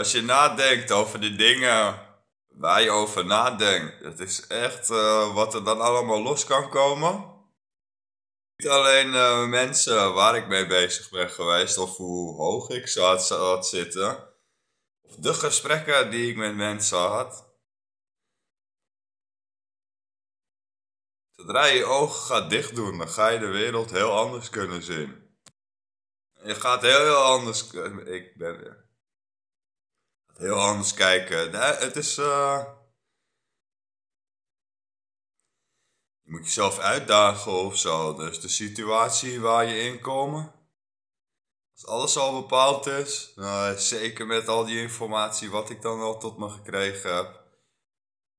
als je nadenkt over de dingen waar je over nadenkt, het is echt eh, wat er dan allemaal los kan komen. Niet alleen eh, mensen waar ik mee bezig ben geweest of hoe hoog ik zat, zitten. Of de gesprekken die ik met mensen had. Zodra je je ogen gaat dichtdoen, dan ga je de wereld heel anders kunnen zien. Je gaat heel, heel anders. Eh, ik ben heel anders kijken. Nee, het is. Uh... Je moet jezelf uitdagen of zo. Dus de situatie waar je in komt. Als alles al bepaald is, nou, zeker met al die informatie wat ik dan al tot me gekregen heb,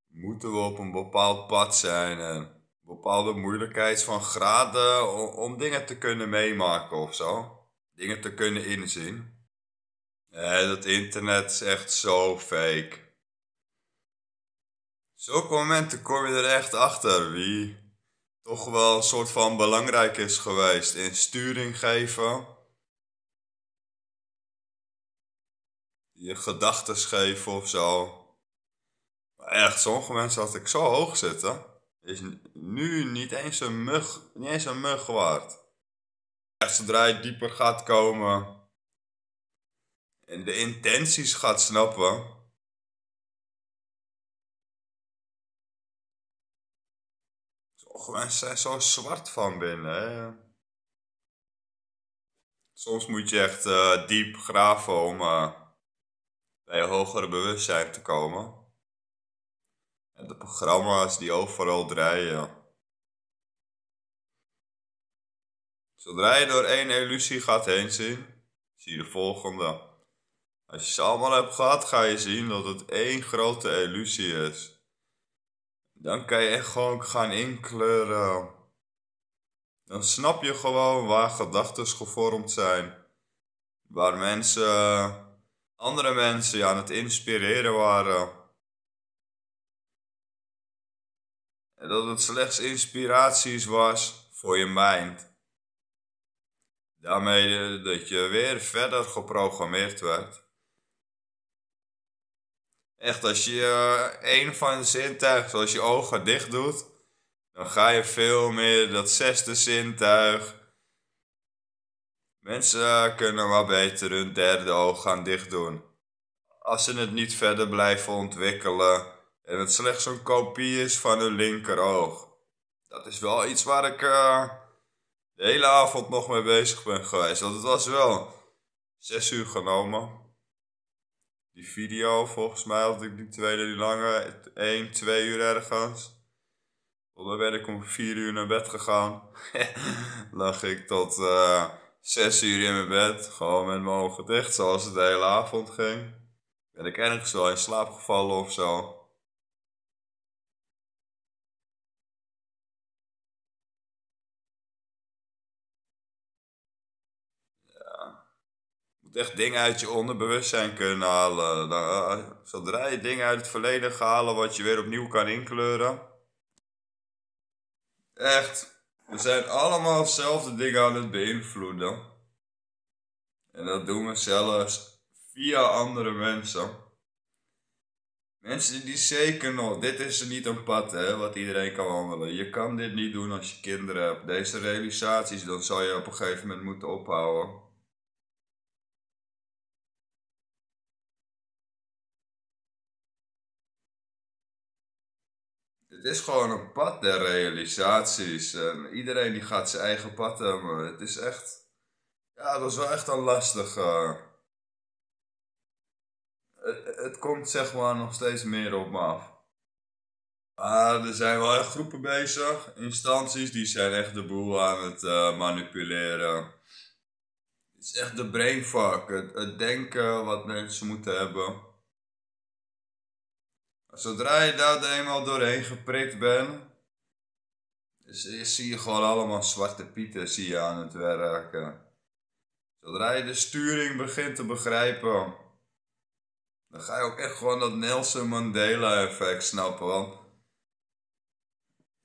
moeten we op een bepaald pad zijn. En bepaalde moeilijkheid van graden om, om dingen te kunnen meemaken of zo. Dingen te kunnen inzien. Nee, eh, dat internet is echt zo fake. Zulke momenten kom je er echt achter wie toch wel een soort van belangrijk is geweest in sturing geven. Je gedachten geven of zo. Maar echt, sommige mensen had ik zo hoog zitten. Is nu niet eens een mug, niet eens een mug waard. Echt, zodra je dieper gaat komen, en de intenties gaat snappen. Sommige mensen zijn zo zwart van binnen. Hè? Soms moet je echt eh, diep graven om eh, bij een hogere bewustzijn te komen. En de programma's die overal draaien. Zodra je door één illusie gaat heen zien, zie je de volgende. Als je ze allemaal hebt gehad, ga je zien dat het één grote illusie is. Dan kan je echt gewoon gaan inkleuren. Dan snap je gewoon waar gedachten gevormd zijn. Waar mensen, andere mensen aan het inspireren waren. En dat het slechts inspiraties was voor je mind. Daarmee dat je weer verder geprogrammeerd werd. Echt, als je één eh, van de zintuigen, zoals je ogen dicht doet, dan ga je veel meer dat zesde zintuig. Mensen eh, kunnen wel beter hun derde oog gaan dicht doen. Als ze het niet verder blijven ontwikkelen en het slechts een kopie is van hun linkeroog. Dat is wel iets waar ik eh, de hele avond nog mee bezig ben geweest. Want het was wel zes uur genomen die video, volgens mij had ik die tweede, die lange, 1, 2 uur ergens. Dan ben ik om vier uur naar bed gegaan. Lag ik tot uh, eh, 6 uur in mijn bed, gewoon met mijn ogen dicht, zoals het de hele avond ging. Ben ik ergens wel in slaap gevallen of zo. echt dingen uit je onderbewustzijn kunnen halen. Eh, zodra je dingen uit het verleden gaat halen wat je weer opnieuw kan inkleuren. Echt. We zijn allemaal hetzelfde dingen aan het beïnvloeden. En dat doen we zelfs via andere mensen. Mensen die zeker nog, dit is niet een pad hè, wat iedereen kan wandelen. Je kan dit niet doen als je kinderen hebt. Deze realisaties, dan zal je op een gegeven moment moeten ophouden. het is gewoon een pad der realisaties. En iedereen die gaat zijn eigen pad hebben. Eh, het is echt... Ja, dat is wel echt een lastige... Eh, het, komt zeg maar nog steeds meer op me af. Maar er zijn wel echt groepen bezig. Instanties die zijn echt de boel aan het eh, manipuleren. Het is echt de brainfuck. het denken wat mensen moeten hebben Zodra je daar eenmaal doorheen geprikt bent, zie je gewoon allemaal zwarte pieten zie je aan het werken. Zodra je de sturing begint te begrijpen, dan ga je ook echt gewoon dat Nelson Mandela effect snappen. Want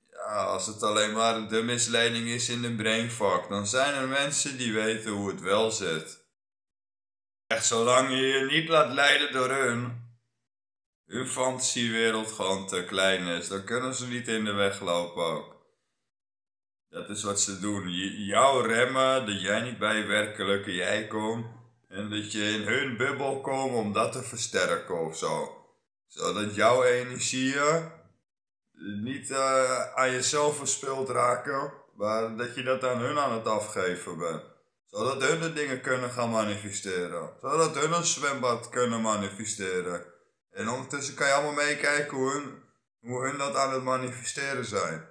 ja, als het alleen maar de misleiding is in de brainfuck, dan zijn er mensen die weten hoe het wel zit. Echt zolang je je niet laat leiden door hun, hun fantasiewereld gewoon te klein is. Dan kunnen ze niet in de weg lopen ook. Dat is wat ze doen. jou remmen dat jij niet bij je werkelijke jij komt. En dat je in hun bubbel komt om dat te versterken of zo. Zodat jouw energieën niet eh, aan jezelf verspild raken. Maar dat je dat aan hun aan het afgeven bent. Zodat hun de dingen kunnen gaan manifesteren. Zodat hun een zwembad kunnen manifesteren. En ondertussen kan je allemaal meekijken hoe hun, hoe hun dat aan het manifesteren zijn.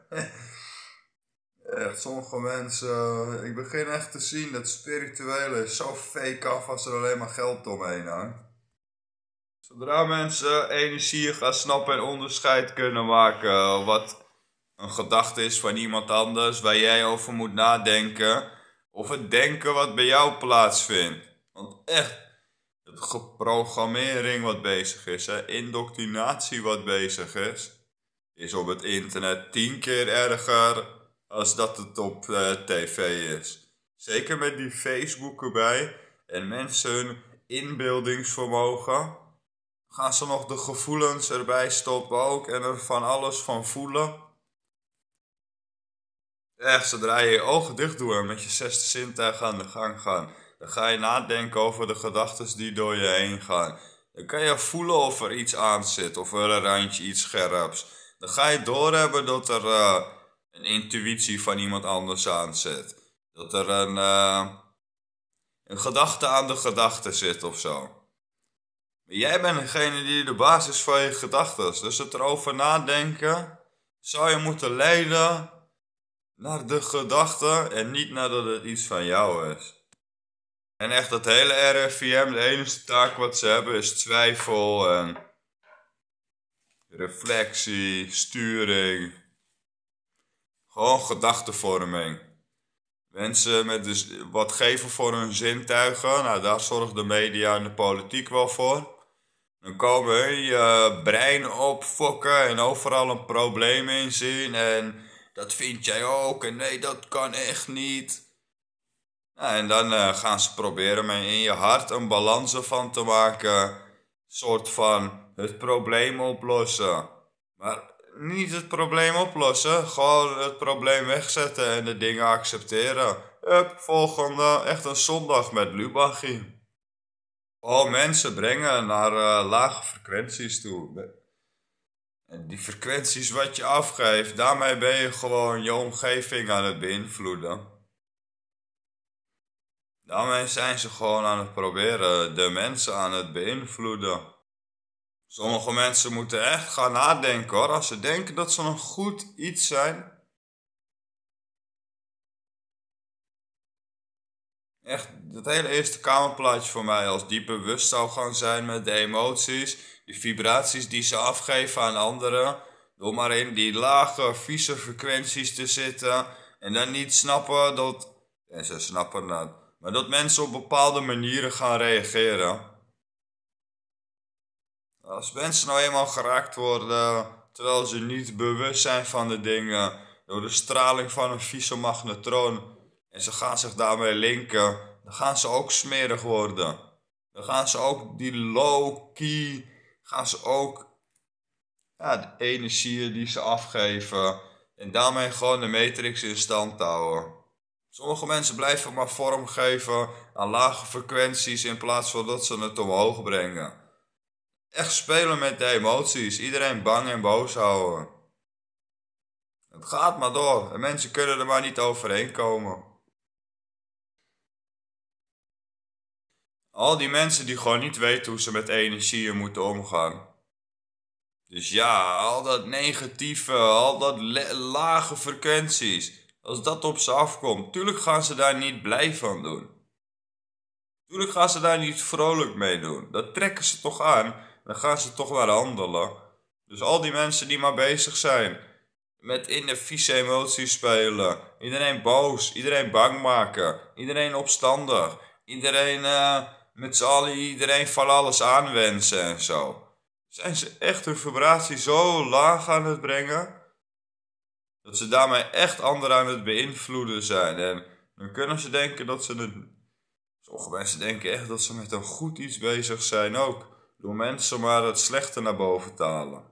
echt, sommige mensen, ik begin echt te zien dat spirituele is zo fake af als er alleen maar geld omheen hangt. Zodra mensen energie gaan snappen en onderscheid kunnen maken eh, wat een gedachte is van iemand anders waar jij over moet nadenken. Of het denken wat bij jou plaatsvindt. Want echt, programmering wat bezig is, hè, indoctrinatie wat bezig is, is op het internet tien keer erger als dat het op eh, tv is. Zeker met die Facebook erbij en mensen hun inbeeldingsvermogen. Gaan ze nog de gevoelens erbij stoppen ook en er van alles van voelen? Echt, zodra je je ogen dicht doet en met je zesde zintuig aan de gang gaan, dan ga je nadenken over de gedachten die door je heen gaan. Dan kan je voelen of er iets aan zit, of er een randje iets scherps. Dan ga je doorhebben dat er eh, een intuïtie van iemand anders aan zit. Dat er een, eh, een gedachte aan de gedachte zit of zo. Maar jij bent degene die de basis van je gedachten is. Dus het erover nadenken zou je moeten leiden naar de gedachte en niet nadat het iets van jou is. En echt dat hele RIVM, de enige taak wat ze hebben is twijfel en reflectie, sturing. Gewoon gedachtenvorming. Mensen met dus wat geven voor hun zintuigen, nou, daar zorgen de media en de politiek wel voor. Dan komen hun je eh, brein opfokken en overal een probleem inzien. En dat vind jij ook en nee, dat kan echt niet. Nou, en dan eh, gaan ze proberen met in je hart een balans van te maken. Een soort van het probleem oplossen. Maar niet het probleem oplossen, gewoon het probleem wegzetten en de dingen accepteren. Hup, volgende, echt een zondag met Lubachi. Al mensen brengen naar eh, lage frequenties toe. En die frequenties wat je afgeeft, daarmee ben je gewoon je omgeving aan het beïnvloeden. Daarmee zijn ze gewoon aan het proberen de mensen aan het beïnvloeden. Sommige mensen moeten echt gaan nadenken hoor, als ze denken dat ze een goed iets zijn. Echt, dat hele Eerste Kamerplaatje voor mij, als die bewust zou gaan zijn met de emoties, de vibraties die ze afgeven aan anderen, door maar in die lage, vieze frequenties te zitten en dan niet snappen dat. En ze snappen dat maar dat mensen op bepaalde manieren gaan reageren. Als mensen nou eenmaal geraakt worden, terwijl ze niet bewust zijn van de dingen, door de straling van een visomagnetron, en ze gaan zich daarmee linken, dan gaan ze ook smerig worden. Dan gaan ze ook die low-key, gaan ze ook ja, de energieën die ze afgeven, en daarmee gewoon de matrix in stand houden. Sommige mensen blijven maar vormgeven aan lage frequenties in plaats van dat ze het omhoog brengen. Echt spelen met de emoties, iedereen bang en boos houden. Het gaat maar door en mensen kunnen er maar niet overheen komen. Al die mensen die gewoon niet weten hoe ze met energieën moeten omgaan. Dus ja, al dat negatieve, al dat lage frequenties als dat op ze afkomt. Tuurlijk gaan ze daar niet blij van doen. Tuurlijk gaan ze daar niet vrolijk mee doen. Dat trekken ze toch aan. Dan gaan ze toch wel handelen. Dus al die mensen die maar bezig zijn met in de vieze emoties spelen. Iedereen boos, iedereen bang maken, iedereen opstandig, iedereen eh, met z'n allen, iedereen van alles aanwensen en zo. Zijn ze echt hun vibratie zo laag aan het brengen dat ze daarmee echt anderen aan het beïnvloeden zijn. En dan kunnen ze denken dat ze het. Sommige mensen denken echt dat ze met een goed iets bezig zijn ook. Door mensen maar het slechte naar boven te halen.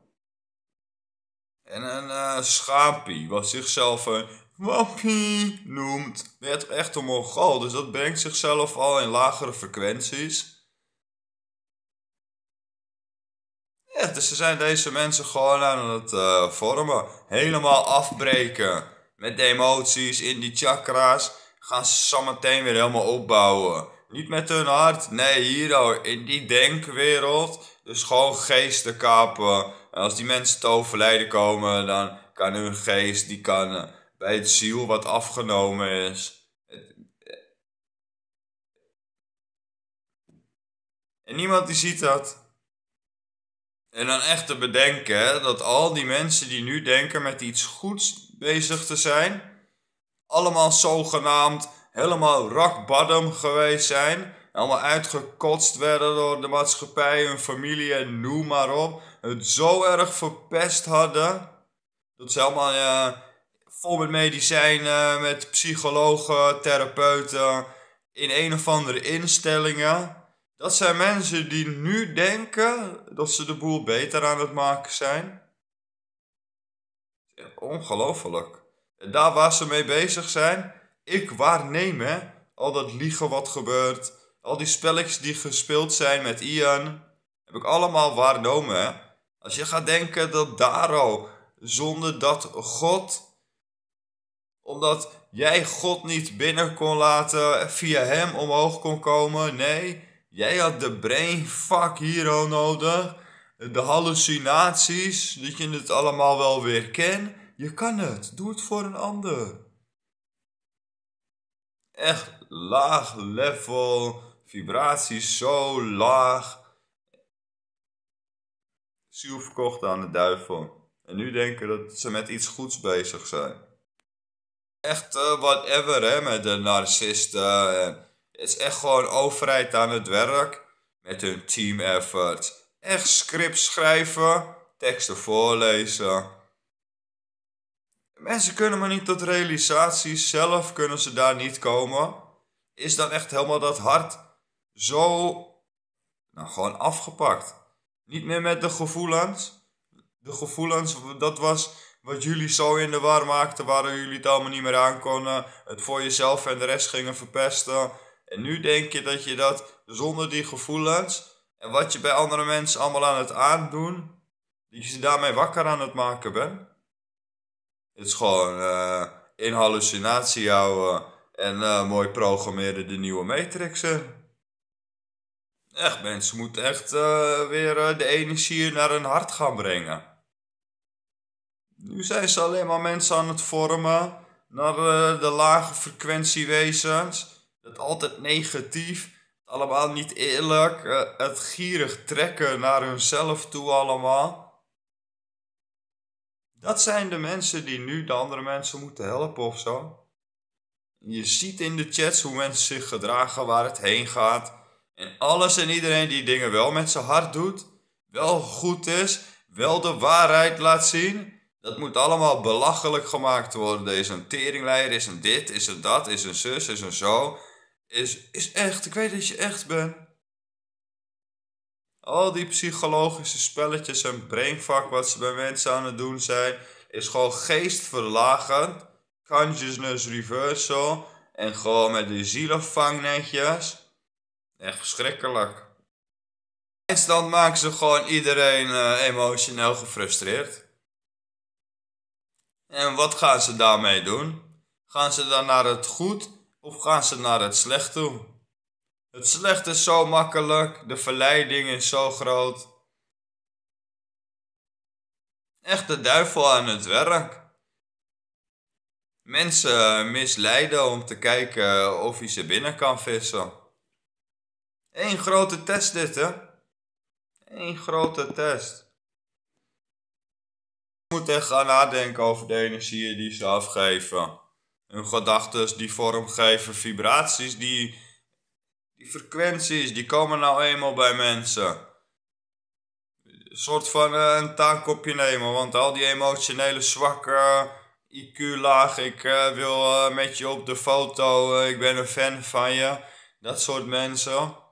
En een uh, schaapie, wat zichzelf een wappie noemt, werd echt een mongool. Dus dat brengt zichzelf al in lagere frequenties. Ja, dus ze zijn deze mensen gewoon aan het eh, vormen. Helemaal afbreken. Met de emoties in die chakra's. Gaan ze meteen weer helemaal opbouwen. Niet met hun hart. Nee, hier oh, in die denkwereld. Dus gewoon geesten kapen. En als die mensen te overlijden komen, dan kan hun geest, die kan eh, bij het ziel wat afgenomen is. Eh, en niemand die ziet dat. En dan echt te bedenken dat al die mensen die nu denken met iets goeds bezig te zijn, allemaal zogenaamd helemaal rock bottom geweest zijn. Allemaal uitgekotst werden door de maatschappij, hun familie en noem maar op. Het zo erg verpest hadden. Dat ze allemaal vol met medicijnen, met psychologen, therapeuten, in een of andere instellingen dat zijn mensen die nu denken dat ze de boel beter aan het maken zijn. Ongelooflijk. En daar waar ze mee bezig zijn, ik waarneem hè, al dat liegen wat gebeurt, al die spelletjes die gespeeld zijn met Ian, heb ik allemaal waarnomen. Als je gaat denken dat al, zonder dat God, omdat jij God niet binnen kon laten, via hem omhoog kon komen, nee, Jij had de brain fuck hero nodig. De hallucinaties, dat je het allemaal wel weer kent. Je kan het. Doe het voor een ander. Echt laag level. Vibraties zo laag. Ziel verkocht aan de duivel. En nu denken dat ze met iets goeds bezig zijn. Echt eh, whatever hè, met de narcisten. Het is echt gewoon overheid aan het werk met hun team effort. Echt script schrijven, teksten voorlezen. Mensen kunnen maar niet tot realisatie. zelf kunnen ze daar niet komen. Is dan echt helemaal dat hart zo, nou gewoon afgepakt. Niet meer met de gevoelens. De gevoelens, dat was wat jullie zo in de war maakten, waar jullie het allemaal niet meer aankonden. Het voor jezelf en de rest gingen verpesten en nu denk je dat je dat zonder die gevoelens en wat je bij andere mensen allemaal aan het aandoen, dat je ze daarmee wakker aan het maken bent. Het is gewoon uh, in hallucinatie houden en eh, mooi programmeren de nieuwe matrixen. Echt, mensen moeten echt eh, weer de energie naar hun hart gaan brengen. Nu zijn ze alleen maar mensen aan het vormen naar de lage frequentie wezens dat altijd negatief, allemaal niet eerlijk, eh, het gierig trekken naar hunzelf toe allemaal. Dat zijn de mensen die nu de andere mensen moeten helpen of zo. Je ziet in de chats hoe mensen zich gedragen, waar het heen gaat. En alles en iedereen die dingen wel met zijn hart doet, wel goed is, wel de waarheid laat zien. Dat moet allemaal belachelijk gemaakt worden. Deze is een teringleider, is een dit, is een dat, is een zus, is een zo is, is echt. Ik weet dat je echt bent. Al die psychologische spelletjes en brainfuck wat ze bij mensen aan het doen zijn, is gewoon geestverlagend. Consciousness reversal. En gewoon met de netjes. Echt verschrikkelijk. En dan maken ze gewoon iedereen eh, emotioneel gefrustreerd. En wat gaan ze daarmee doen? Gaan ze dan naar het goed of gaan ze naar het slecht toe? Het slecht is zo makkelijk, de verleiding is zo groot. Echt de duivel aan het werk. Mensen eh, misleiden om te kijken eh, of hij ze binnen kan vissen. Eén grote test dit, hè? Eén grote test. Je moet echt gaan nadenken over de energieën die ze afgeven hun gedachten die vormgeven vibraties, die, die frequenties, die komen nou eenmaal bij mensen. Een soort van eh, een taak op je nemen, want al die emotionele zwakke IQ laag, ik eh, wil eh, met je op de foto, ik ben een fan van je, dat soort mensen.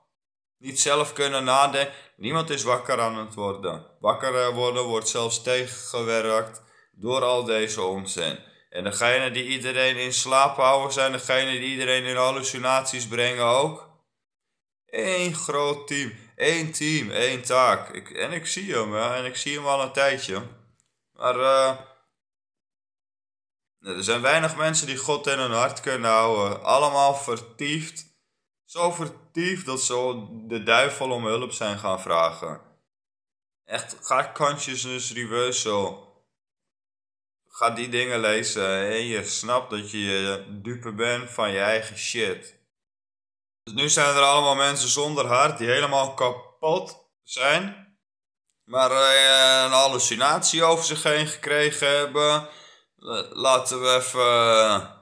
Niet zelf kunnen nadenken. Niemand is wakker aan het worden. Wakker worden wordt zelfs tegengewerkt door al deze onzin. En degene die iedereen in slaap houden zijn degene die iedereen in hallucinaties brengen ook. Eén groot team, één team, één taak. Ik, en ik zie hem, ja, en ik zie hem al een tijdje. Maar eh, nou, er zijn weinig mensen die God in hun hart kunnen houden. Allemaal vertiefd. Zo vertiefd dat ze de duivel om hulp zijn gaan vragen. Echt, ga consciousness dus reversal. Ga die dingen lezen en je snapt dat je dupe bent van je eigen shit. Dus nu zijn er allemaal mensen zonder hart die helemaal kapot zijn. Maar eh, een hallucinatie over zich heen gekregen hebben. Laten we even...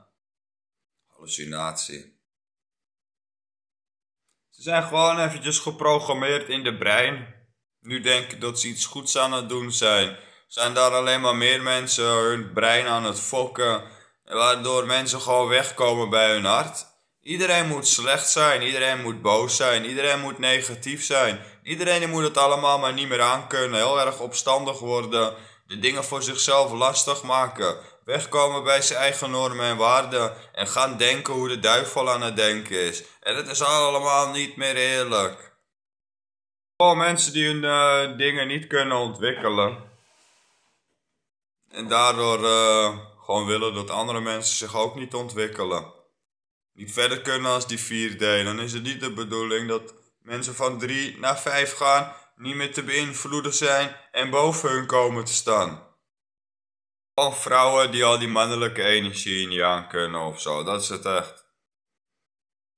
Hallucinatie. Ze zijn gewoon eventjes geprogrammeerd in de brein. Nu denken dat ze iets goeds aan het doen zijn zijn daar alleen maar meer mensen hun brein aan het fokken, waardoor mensen gewoon wegkomen bij hun hart. Iedereen moet slecht zijn, iedereen moet boos zijn, iedereen moet negatief zijn. Iedereen moet het allemaal maar niet meer aankunnen, heel erg opstandig worden, de dingen voor zichzelf lastig maken, wegkomen bij zijn eigen normen en waarden en gaan denken hoe de duivel aan het denken is. En het is allemaal niet meer eerlijk. Gewoon mensen die hun eh, dingen niet kunnen ontwikkelen. En daardoor uh, gewoon willen dat andere mensen zich ook niet ontwikkelen. Niet verder kunnen als die vier delen. Dan is het niet de bedoeling dat mensen van 3 naar 5 gaan, niet meer te beïnvloeden zijn en boven hun komen te staan. Gewoon vrouwen die al die mannelijke energie niet aan kunnen of zo, dat is het echt.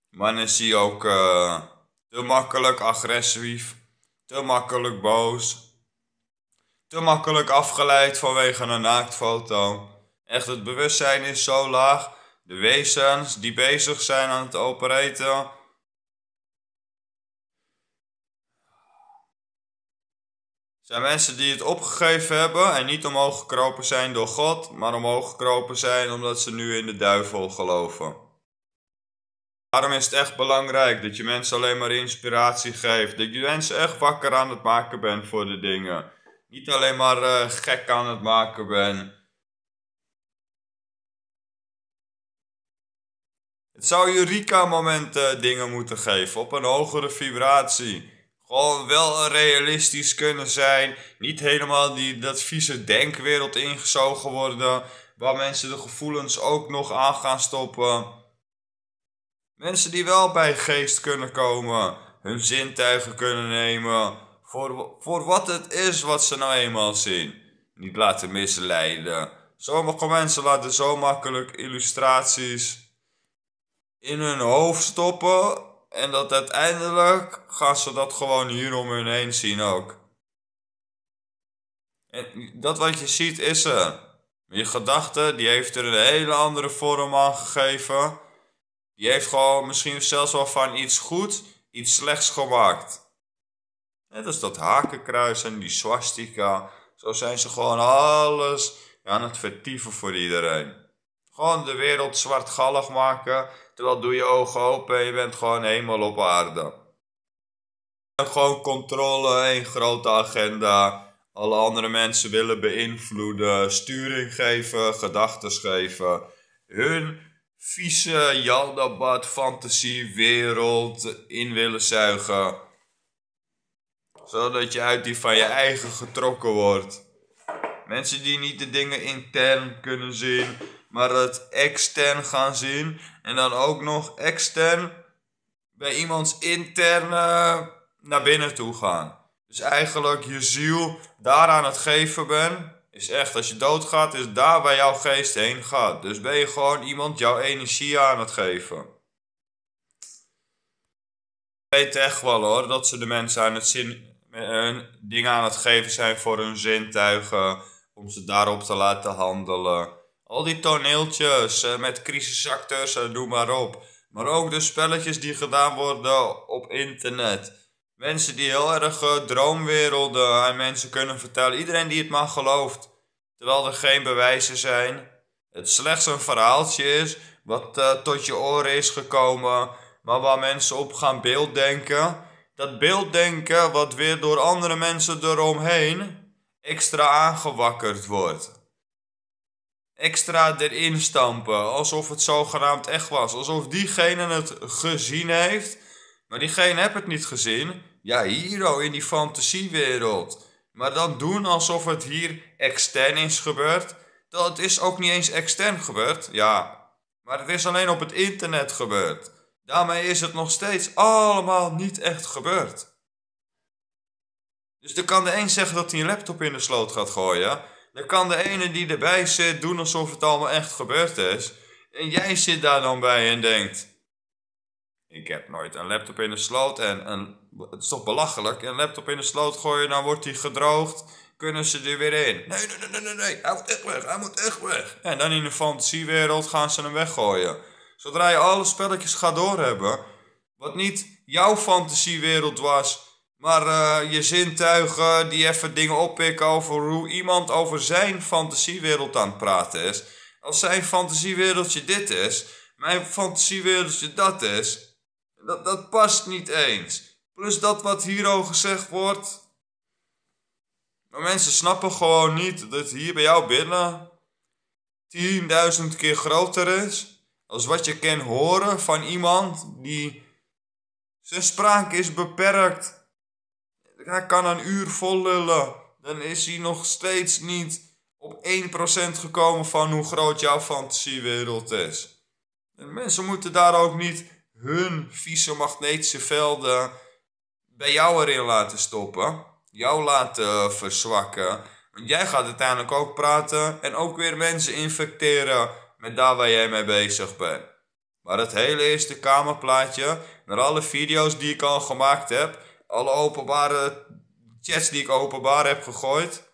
Mannen zie ook eh, te makkelijk agressief, te makkelijk boos, te makkelijk afgeleid vanwege een naaktfoto. Echt, het bewustzijn is zo laag. De wezens die bezig zijn aan het opereren. Zijn mensen die het opgegeven hebben en niet omhoog gekropen zijn door God, maar omhoog gekropen zijn omdat ze nu in de duivel geloven. Daarom is het echt belangrijk dat je mensen alleen maar inspiratie geeft. Dat je mensen echt wakker aan het maken bent voor de dingen niet alleen maar eh, gek aan het maken ben. Het zou Eureka momenten eh, dingen moeten geven op een hogere vibratie. Gewoon wel realistisch kunnen zijn. Niet helemaal die, dat vieze denkwereld ingezogen worden. Waar mensen de gevoelens ook nog aan gaan stoppen. Mensen die wel bij geest kunnen komen. Hun zintuigen kunnen nemen voor, voor wat het is wat ze nou eenmaal zien. Niet laten misleiden. Sommige mensen laten zo makkelijk illustraties in hun hoofd stoppen. En dat uiteindelijk gaan ze dat gewoon hier om hun heen zien ook. En dat wat je ziet is er. Je gedachte, die heeft er een hele andere vorm aan gegeven. Die heeft gewoon misschien zelfs wel van iets goed, iets slechts gemaakt. Net als dat hakenkruis en die swastika. Zo zijn ze gewoon alles aan het vertieven voor iedereen. Gewoon de wereld zwartgallig maken, terwijl doe je ogen open en je bent gewoon helemaal op aarde. En gewoon controle, een grote agenda. Alle andere mensen willen beïnvloeden, sturing geven, gedachten geven. Hun vieze Yaldabad fantasiewereld in willen zuigen zodat je uit die van je eigen getrokken wordt. Mensen die niet de dingen intern kunnen zien, maar het extern gaan zien en dan ook nog extern bij iemands interne naar binnen toe gaan. Dus eigenlijk je ziel daar aan het geven bent, is echt als je doodgaat, is daar waar jouw geest heen gaat. Dus ben je gewoon iemand jouw energie aan het geven. Ik weet echt wel hoor, dat ze de mensen aan het zien, dingen aan het geven zijn voor hun zintuigen, om ze daarop te laten handelen. Al die toneeltjes eh, met crisisacteurs en noem maar op. Maar ook de spelletjes die gedaan worden op internet. Mensen die heel erg eh, droomwerelden aan mensen kunnen vertellen. Iedereen die het maar gelooft. Terwijl er geen bewijzen zijn. Het slechts een verhaaltje is wat eh, tot je oren is gekomen. Maar waar mensen op gaan beelddenken. Dat beelddenken wat weer door andere mensen eromheen extra aangewakkerd wordt. Extra erin stampen, alsof het zogenaamd echt was. Alsof diegene het gezien heeft, maar diegene heeft het niet gezien. Ja, hier oh, in die fantasiewereld. Maar dan doen alsof het hier extern is gebeurd. Dat is ook niet eens extern gebeurd, ja. Maar het is alleen op het internet gebeurd. Daarmee is het nog steeds allemaal niet echt gebeurd. Dus dan kan de een zeggen dat hij een laptop in de sloot gaat gooien. Dan kan de ene die erbij zit doen alsof het allemaal echt gebeurd is. En jij zit daar dan bij en denkt... Ik heb nooit een laptop in de sloot en een, het is toch belachelijk. Een laptop in de sloot gooien, dan wordt die gedroogd. Kunnen ze er weer in? Nee, nee, nee, nee, nee. Hij moet echt weg, hij moet echt weg. En dan in de fantasiewereld gaan ze hem weggooien. Zodra je alle spelletjes gaat doorhebben, wat niet jouw fantasiewereld was, maar eh, je zintuigen die even dingen oppikken over hoe iemand over zijn fantasiewereld aan het praten is. Als zijn fantasiewereldje dit is, mijn fantasiewereldje dat is, dat, dat past niet eens. Plus dat wat hier al gezegd wordt. Maar mensen snappen gewoon niet dat hier bij jou binnen 10.000 keer groter is als wat je kan horen van iemand die zijn spraak is beperkt. Hij kan een uur vol lullen. Dan is hij nog steeds niet op 1% gekomen van hoe groot jouw fantasiewereld is. En mensen moeten daar ook niet hun vieze magnetische velden bij jou erin laten stoppen. Jou laten verzwakken. Want jij gaat uiteindelijk ook praten en ook weer mensen infecteren met daar waar jij mee bezig bent. Maar het hele eerste kamerplaatje, naar alle video's die ik al gemaakt heb, alle openbare chats die ik openbaar heb gegooid,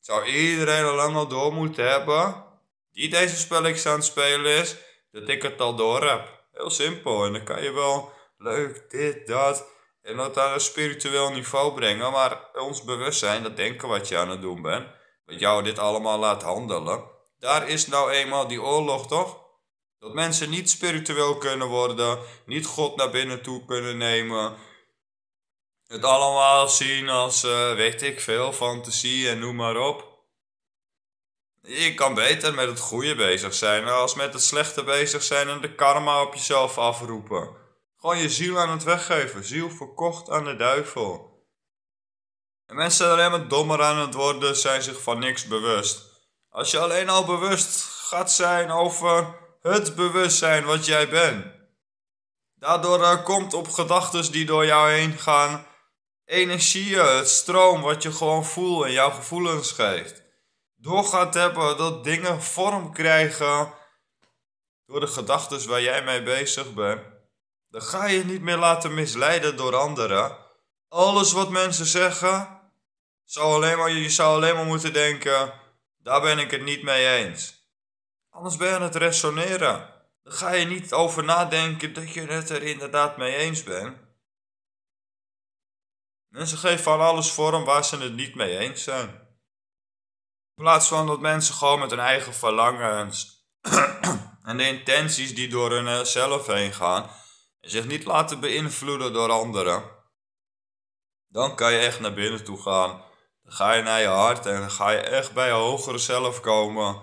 zou iedereen al lang al door moeten hebben, die deze spelletjes aan het spelen is, dat ik het al door heb. Heel simpel, en dan kan je wel leuk dit, dat, en dat aan een spiritueel niveau brengen, maar ons bewustzijn, dat denken wat je aan het doen bent, wat jou dit allemaal laat handelen, daar is nou eenmaal die oorlog toch? Dat mensen niet spiritueel kunnen worden, niet God naar binnen toe kunnen nemen. Het allemaal zien als, eh, weet ik veel, fantasie en noem maar op. Je kan beter met het goede bezig zijn als met het slechte bezig zijn en de karma op jezelf afroepen. Gewoon je ziel aan het weggeven, ziel verkocht aan de duivel. En mensen zijn alleen helemaal dommer aan het worden, zijn zich van niks bewust. Als je alleen al bewust gaat zijn over het bewustzijn wat jij bent. Daardoor eh, komt op gedachten die door jou heen gaan energieën, eh, het stroom wat je gewoon voelt en jouw gevoelens geeft. Door gaat hebben dat dingen vorm krijgen door de gedachten waar jij mee bezig bent. Dan ga je niet meer laten misleiden door anderen. Alles wat mensen zeggen, zou alleen maar, je zou alleen maar moeten denken: daar ben ik het niet mee eens. Anders ben je aan het resoneren. Dan ga je niet over nadenken dat je het er inderdaad mee eens bent. Mensen geven van alles vorm waar ze het niet mee eens zijn. In plaats van dat mensen gewoon met hun eigen verlangens en de intenties die door eh, zelf heen gaan, zich niet laten beïnvloeden door anderen. Dan kan je echt naar binnen toe gaan ga je naar je hart en ga je echt bij je hogere zelf komen.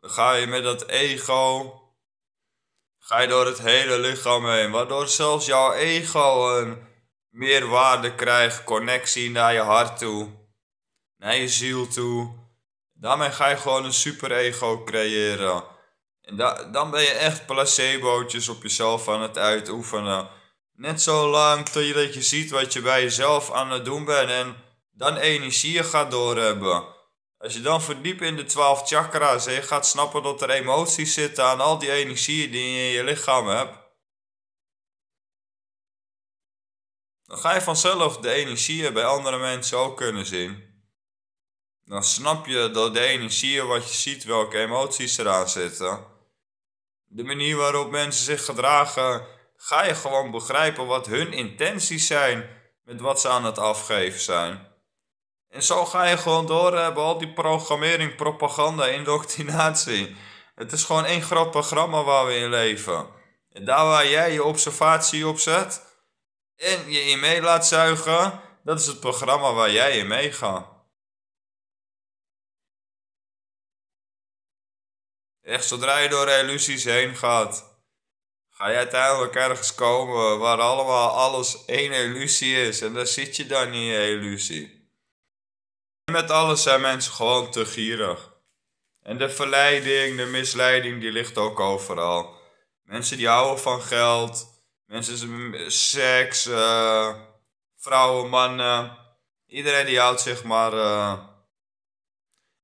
Dan ga je met dat ego, ga je door het hele lichaam heen, waardoor zelfs jouw ego een meer waarde krijgt, connectie naar je hart toe, naar je ziel toe. Daarmee ga je gewoon een super ego creëren. En da dan ben je echt placebootjes op jezelf aan het uitoefenen. Net zo lang tot je, je ziet wat je bij jezelf aan het doen bent. En dan energieën gaat doorhebben. Als je dan verdiept in de twaalf chakras en je gaat snappen dat er emoties zitten aan al die energieën die je in je lichaam hebt, dan ga je vanzelf de energieën bij andere mensen ook kunnen zien. Dan snap je dat de energieën wat je ziet, welke emoties eraan zitten. De manier waarop mensen zich gedragen, ga je gewoon begrijpen wat hun intenties zijn met wat ze aan het afgeven zijn. En zo ga je gewoon doorhebben, eh, al die programmering, propaganda, indoctrinatie. Het is gewoon één groot programma waar we in leven. En daar waar jij je observatie op zet en je in mee laat zuigen, dat is het programma waar jij in meegaat. Echt zodra je door illusies heen gaat, ga je uiteindelijk ergens komen waar allemaal alles één illusie is. En daar zit je dan in je illusie. Met alles zijn mensen gewoon te gierig. En de verleiding, de misleiding, die ligt ook overal. Mensen die houden van geld, mensen seks, eh, vrouwen, mannen. Iedereen die houdt zeg maar... Eh,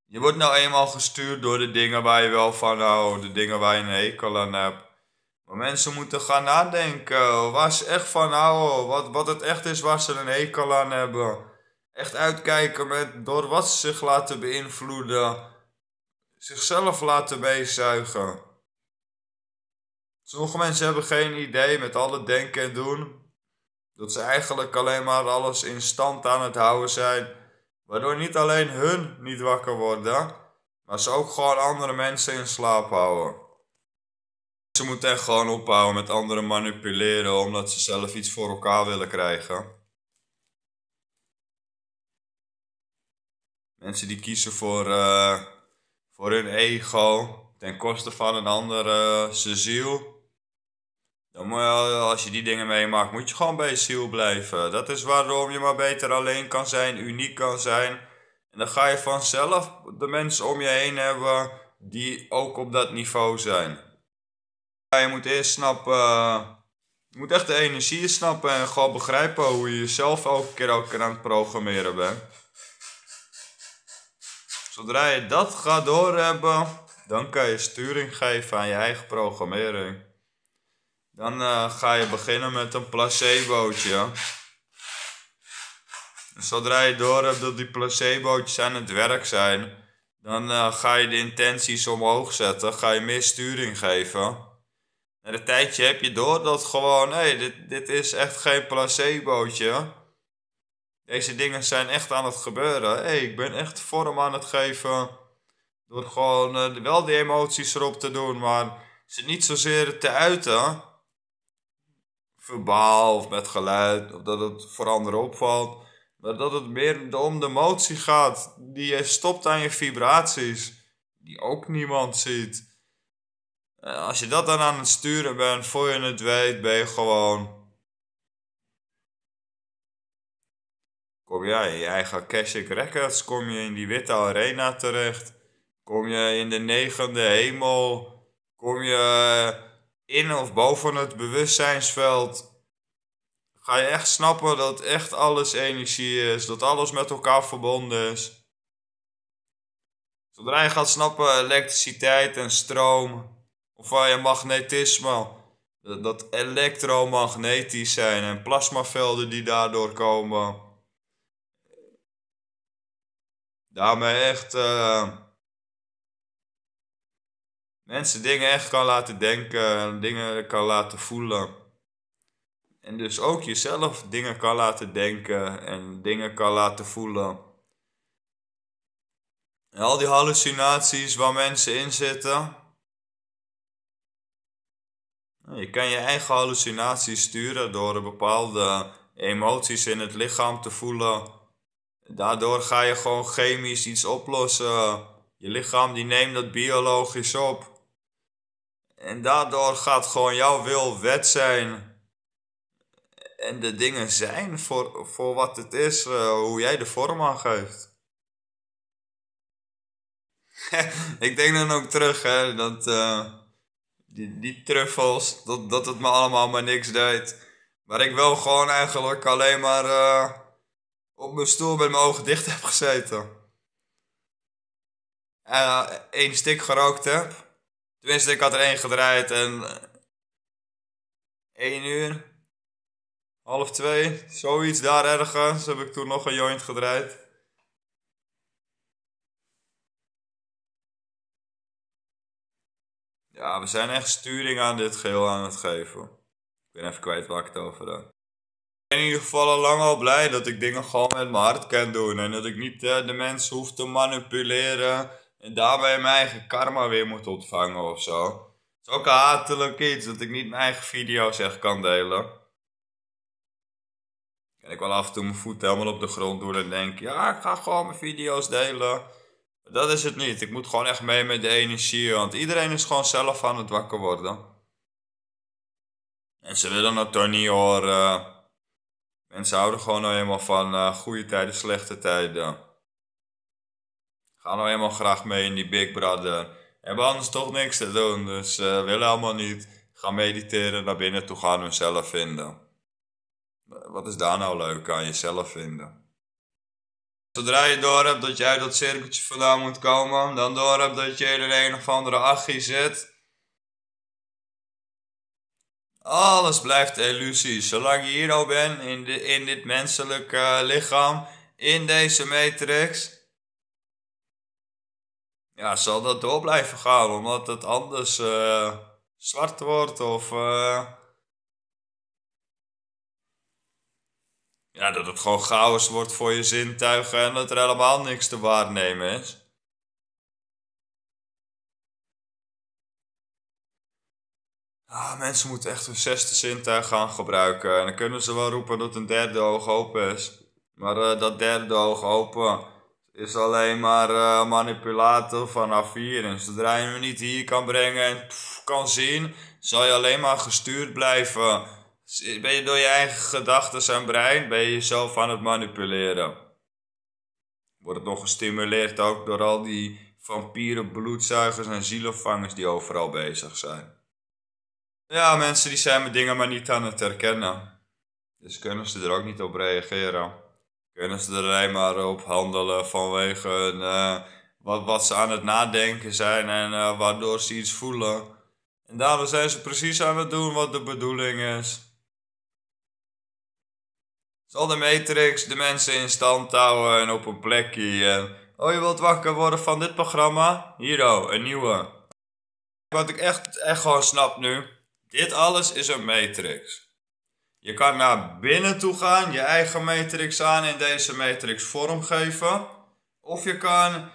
je wordt nou eenmaal gestuurd door de dingen waar je wel van houdt, de dingen waar je een hekel aan hebt. Maar mensen moeten gaan nadenken waar ze echt van houden, wat, wat het echt is waar ze een hekel aan hebben echt uitkijken met door wat ze zich laten beïnvloeden, zichzelf laten meezuigen. Sommige mensen hebben geen idee met alle denken en doen dat ze eigenlijk alleen maar alles in stand aan het houden zijn, waardoor niet alleen hun niet wakker worden, maar ze ook gewoon andere mensen in slaap houden. Ze moeten echt gewoon ophouden met anderen manipuleren omdat ze zelf iets voor elkaar willen krijgen. Mensen die kiezen voor, eh, voor hun ego ten koste van een andere eh, ziel. Dan moet je, als je die dingen meemaakt, moet je gewoon bij je ziel blijven. Dat is waarom je maar beter alleen kan zijn, uniek kan zijn. En dan ga je vanzelf de mensen om je heen hebben die ook op dat niveau zijn. Ja, je moet eerst snappen, je moet echt de energie snappen en gewoon begrijpen hoe je jezelf elke keer ook aan het programmeren bent. Zodra je dat gaat doorhebben, dan kan je sturing geven aan je eigen programmering. Dan eh, ga je beginnen met een placebootje. Zodra je door hebt dat die placebootjes aan het werk zijn, dan eh, ga je de intenties omhoog zetten, ga je meer sturing geven. En een tijdje heb je door dat gewoon, hé, dit, dit is echt geen placebootje. Deze dingen zijn echt aan het gebeuren. Hey, ik ben echt vorm aan het geven. Door gewoon eh, wel die emoties erop te doen, maar ze niet zozeer te uiten. Verbaal of met geluid, of dat het voor anderen opvalt. Maar dat het meer om de emotie gaat die je stopt aan je vibraties. Die ook niemand ziet. Eh, als je dat dan aan het sturen bent, voor je het weet, ben je gewoon Kom je in je eigen Kashik Records, kom je in die witte arena terecht. Kom je in de negende hemel, kom je in of boven het bewustzijnsveld. Ga je echt snappen dat echt alles energie is, dat alles met elkaar verbonden is. Zodra je gaat snappen elektriciteit en stroom, of van je magnetisme, dat elektromagnetisch zijn en plasmavelden die daardoor komen daarmee echt eh, mensen dingen echt kan laten denken, dingen kan laten voelen. En dus ook jezelf dingen kan laten denken en dingen kan laten voelen. En al die hallucinaties waar mensen in zitten. Je kan je eigen hallucinaties sturen door bepaalde emoties in het lichaam te voelen daardoor ga je gewoon chemisch iets oplossen. Je lichaam die neemt dat biologisch op. En daardoor gaat gewoon jouw wil wet zijn. En de dingen zijn voor, voor wat het is, eh, hoe jij de vorm aan geeft. ik denk dan ook terug, hè, dat eh, die, die truffels, dat, dat het me allemaal maar niks deed. Maar ik wil gewoon eigenlijk alleen maar eh, op mijn stoel met mijn ogen dicht heb gezeten. En één stik gerookt heb. Tenminste, ik had er één gedraaid en... Eh, één uur. Half twee, zoiets daar ergens, heb ik toen nog een joint gedraaid. Ja, we zijn echt sturing aan dit geheel aan het geven. Ik ben even kwijt waar ik over had ben in ieder geval al lang al blij dat ik dingen gewoon met mijn hart kan doen. En dat ik niet eh, de mensen hoef te manipuleren. En daarbij mijn eigen karma weer moet ontvangen of zo. Het is ook een hatelijk iets dat ik niet mijn eigen video's echt kan delen. En ik wel af en toe mijn voet helemaal op de grond doen en denk, ja, ik ga gewoon mijn video's delen. Dat is het niet. Ik moet gewoon echt mee met de energie, want iedereen is gewoon zelf aan het wakker worden. En ze willen het toch niet horen. Mensen houden gewoon nou eenmaal van uh, goede tijden, slechte tijden. Gaan nou eenmaal graag mee in die Big Brother. Hebben anders toch niks te doen, dus uh, willen allemaal niet. Gaan mediteren, naar binnen toe gaan hunzelf vinden. Wat is daar nou leuk aan jezelf vinden? Zodra je door hebt dat jij dat cirkeltje vandaan moet komen, dan door hebt dat je in een of andere achie zit, alles blijft illusie. Zolang je hier al bent, in, de, in dit menselijke eh, lichaam, in deze matrix, ja, zal dat door blijven gaan, omdat het anders eh, zwart wordt of. Eh, ja, dat het gewoon chaos wordt voor je zintuigen en dat er helemaal niks te waarnemen is. Ah, mensen moeten echt hun zesde zintuig gaan gebruiken. En dan kunnen ze wel roepen dat een derde oog open is. Maar eh, dat derde oog open is alleen maar uh, manipulator van A4. En zodra je hem niet hier kan brengen en kan zien, zal je alleen maar gestuurd blijven. Ben je door je eigen gedachten en brein, ben je jezelf aan het manipuleren. Wordt het nog gestimuleerd ook door al die vampieren, bloedzuigers en zielenvangers die overal bezig zijn. Ja, mensen die zijn mijn dingen maar niet aan het herkennen. Dus kunnen ze er ook niet op reageren. Kunnen ze er alleen maar op handelen vanwege eh, wat, wat ze aan het nadenken zijn en eh, waardoor ze iets voelen. En daarom zijn ze precies aan het doen wat de bedoeling is. Zal dus de Matrix de mensen in stand houden en op een plekje. Eh. oh, je wilt wakker worden van dit programma? Hier, oh, een nieuwe. Wat ik echt, echt gewoon snap nu dit alles is een matrix. Je kan naar binnen toe gaan, je eigen matrix aan in deze matrix vormgeven. Of je kan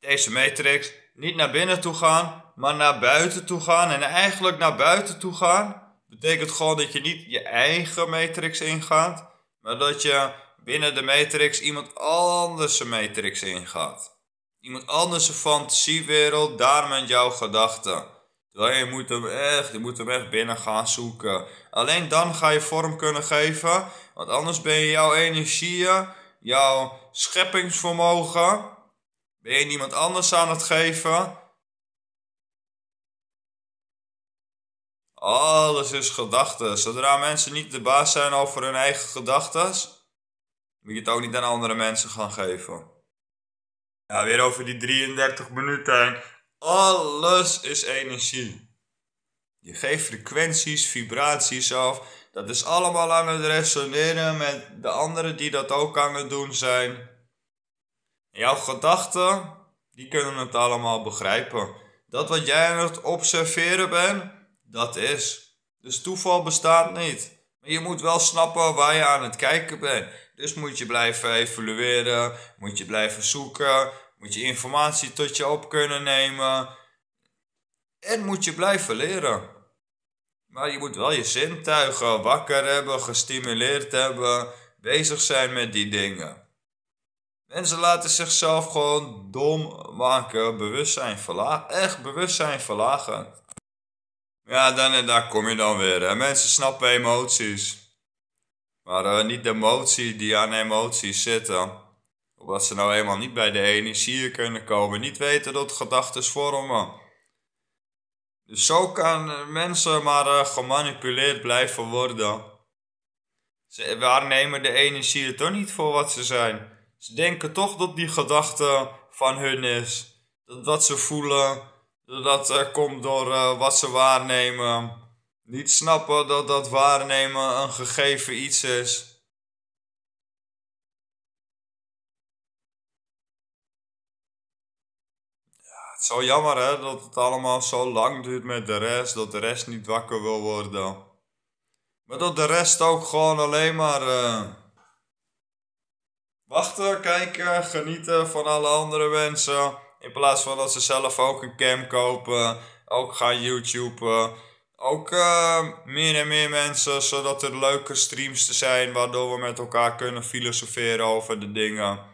deze matrix niet naar binnen toe gaan, maar naar buiten toe gaan. En eigenlijk naar buiten toe gaan betekent gewoon dat je niet je eigen matrix ingaat, maar dat je binnen de matrix iemand anders matrix ingaat. Iemand anders fantasiewereld fantasiewereld, met jouw gedachten je moet, hem echt, je moet hem echt binnen gaan zoeken. Alleen dan ga je vorm kunnen geven. Want anders ben je jouw energieën, jouw scheppingsvermogen... ben je niemand anders aan het geven... Alles is gedachten. Zodra mensen niet de baas zijn over hun eigen gedachten, moet je het ook niet aan andere mensen gaan geven. Ja, weer over die 33 minuten. Alles is energie. Je geeft frequenties, vibraties af. Dat is allemaal aan het resoneren met de anderen die dat ook aan het doen zijn. Jouw gedachten, die kunnen het allemaal begrijpen. Dat wat jij aan het observeren bent, dat is. Dus toeval bestaat niet. Maar je moet wel snappen waar je aan het kijken bent. Dus moet je blijven evolueren, moet je blijven zoeken, moet je informatie tot je op kunnen nemen. En moet je blijven leren. Maar je moet wel je zintuigen wakker hebben, gestimuleerd hebben, bezig zijn met die dingen. Mensen laten zichzelf gewoon dom maken, bewustzijn verlagen, echt bewustzijn verlagen. Ja, dan en daar kom je dan weer. Mensen snappen emoties. Maar eh, niet de emotie die aan emoties zitten omdat ze nou helemaal niet bij de energie kunnen komen. Niet weten dat gedachten vormen. Dus zo kan mensen maar eh, gemanipuleerd blijven worden. Ze waarnemen de energie toch niet voor wat ze zijn. Ze denken toch dat die gedachte van hun is. Dat wat ze voelen, dat uh, komt door eh, wat ze waarnemen. Niet snappen dat dat waarnemen een gegeven iets is. Zo jammer hè, dat het allemaal zo lang duurt met de rest, dat de rest niet wakker wil worden. Maar dat de rest ook gewoon alleen maar eh, wachten, kijken, genieten van alle andere mensen. In plaats van dat ze zelf ook een cam kopen, ook gaan YouTuben. Ook eh, meer en meer mensen, zodat er leuke streams te zijn, waardoor we met elkaar kunnen filosoferen over de dingen.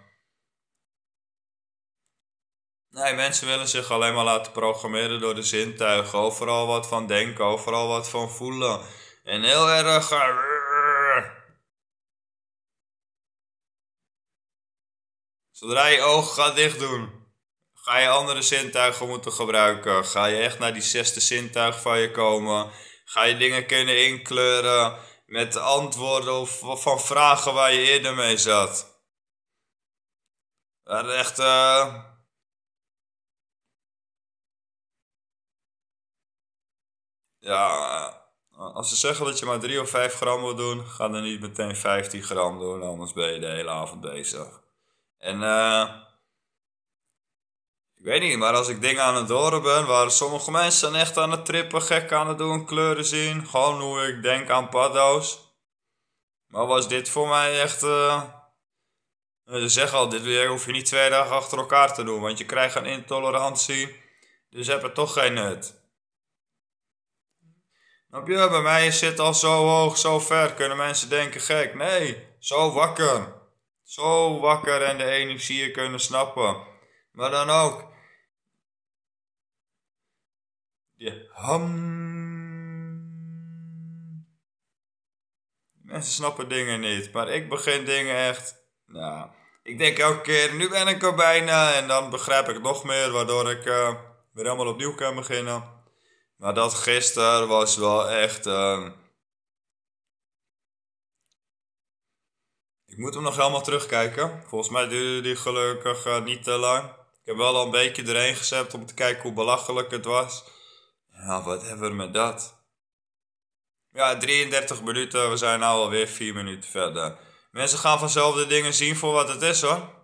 Nee, mensen willen zich alleen maar laten programmeren door de zintuigen. Overal wat van denken, overal wat van voelen. En heel erg... Eh, Zodra je ogen gaat dicht doen, ga je andere zintuigen moeten gebruiken. Ga je echt naar die zesde zintuig van je komen. Ga je dingen kunnen inkleuren met antwoorden of van vragen waar je eerder mee zat. Dat echt... Eh, ja, eh, als ze zeggen dat je maar 3 of 5 gram wil doen, ga dan niet meteen 15 gram doen, anders ben je de hele avond bezig. En eh, ik weet niet, maar als ik dingen aan het horen ben, waar sommige mensen echt aan het trippen, gek aan het doen, kleuren zien, gewoon hoe ik denk aan paddo's. Maar was dit voor mij echt. Uh, eh, ze zeggen al, dit weer hoef je niet twee dagen achter elkaar te doen, want je krijgt een intolerantie. Dus heb het toch geen nut. Snap je? Bij mij is al zo hoog, zo ver. Kunnen mensen denken gek. Nee, zo wakker. Zo wakker en de energie kunnen snappen. Maar dan ook. Die ham. Mensen snappen dingen niet. Maar ik begin dingen echt. Nou, ik denk elke keer, nu ben ik er bijna. En dan begrijp ik nog meer. Waardoor ik eh, weer helemaal opnieuw kan beginnen. Maar dat gisteren was wel echt. Ehm, ik moet hem nog helemaal terugkijken. Volgens mij duurde die gelukkig eh, niet te lang. Ik heb wel al een beetje erin gezet om te kijken hoe belachelijk het was. Ja, wat hebben we met dat? Ja, 33 minuten. We zijn nu alweer 4 minuten verder. Mensen gaan vanzelf de dingen zien voor wat het is hoor.